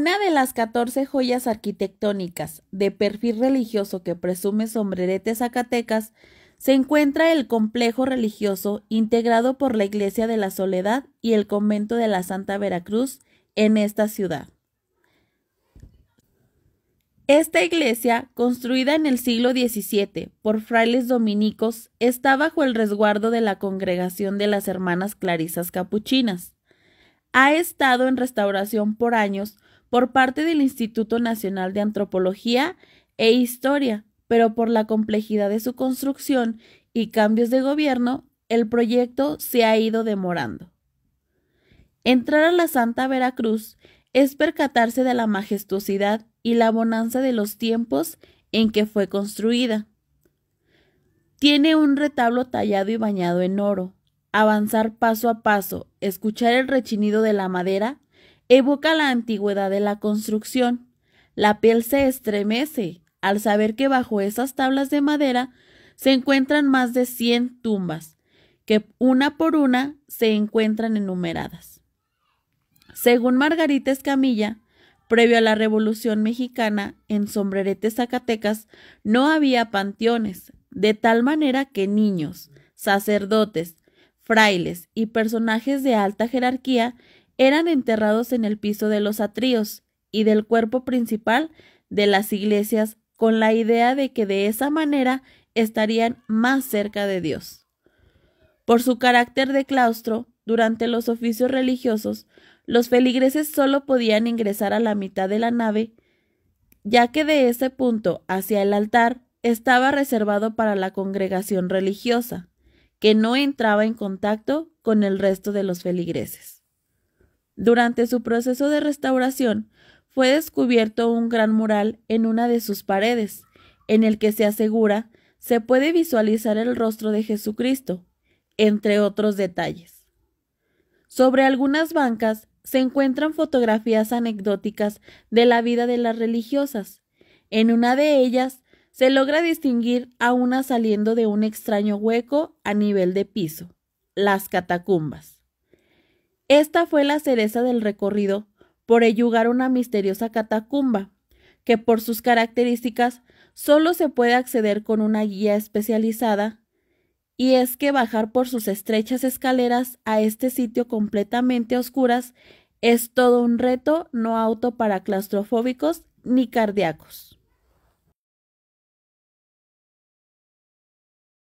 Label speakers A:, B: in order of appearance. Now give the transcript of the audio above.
A: Una de las 14 joyas arquitectónicas de perfil religioso que presume Sombrerete Zacatecas se encuentra el complejo religioso integrado por la Iglesia de la Soledad y el convento de la Santa Veracruz en esta ciudad. Esta iglesia, construida en el siglo XVII por frailes dominicos, está bajo el resguardo de la congregación de las hermanas clarisas capuchinas. Ha estado en restauración por años por parte del Instituto Nacional de Antropología e Historia, pero por la complejidad de su construcción y cambios de gobierno, el proyecto se ha ido demorando. Entrar a la Santa Veracruz es percatarse de la majestuosidad y la bonanza de los tiempos en que fue construida. Tiene un retablo tallado y bañado en oro. Avanzar paso a paso, escuchar el rechinido de la madera, evoca la antigüedad de la construcción. La piel se estremece al saber que bajo esas tablas de madera se encuentran más de 100 tumbas, que una por una se encuentran enumeradas. Según Margarita Escamilla, previo a la Revolución Mexicana, en Sombrerete, Zacatecas, no había panteones, de tal manera que niños, sacerdotes, frailes y personajes de alta jerarquía eran enterrados en el piso de los atríos y del cuerpo principal de las iglesias con la idea de que de esa manera estarían más cerca de Dios. Por su carácter de claustro, durante los oficios religiosos, los feligreses solo podían ingresar a la mitad de la nave, ya que de ese punto hacia el altar estaba reservado para la congregación religiosa, que no entraba en contacto con el resto de los feligreses. Durante su proceso de restauración, fue descubierto un gran mural en una de sus paredes, en el que se asegura se puede visualizar el rostro de Jesucristo, entre otros detalles. Sobre algunas bancas se encuentran fotografías anecdóticas de la vida de las religiosas. En una de ellas se logra distinguir a una saliendo de un extraño hueco a nivel de piso, las catacumbas. Esta fue la cereza del recorrido por yugar una misteriosa catacumba, que por sus características solo se puede acceder con una guía especializada, y es que bajar por sus estrechas escaleras a este sitio completamente oscuras es todo un reto no auto para claustrofóbicos ni cardíacos.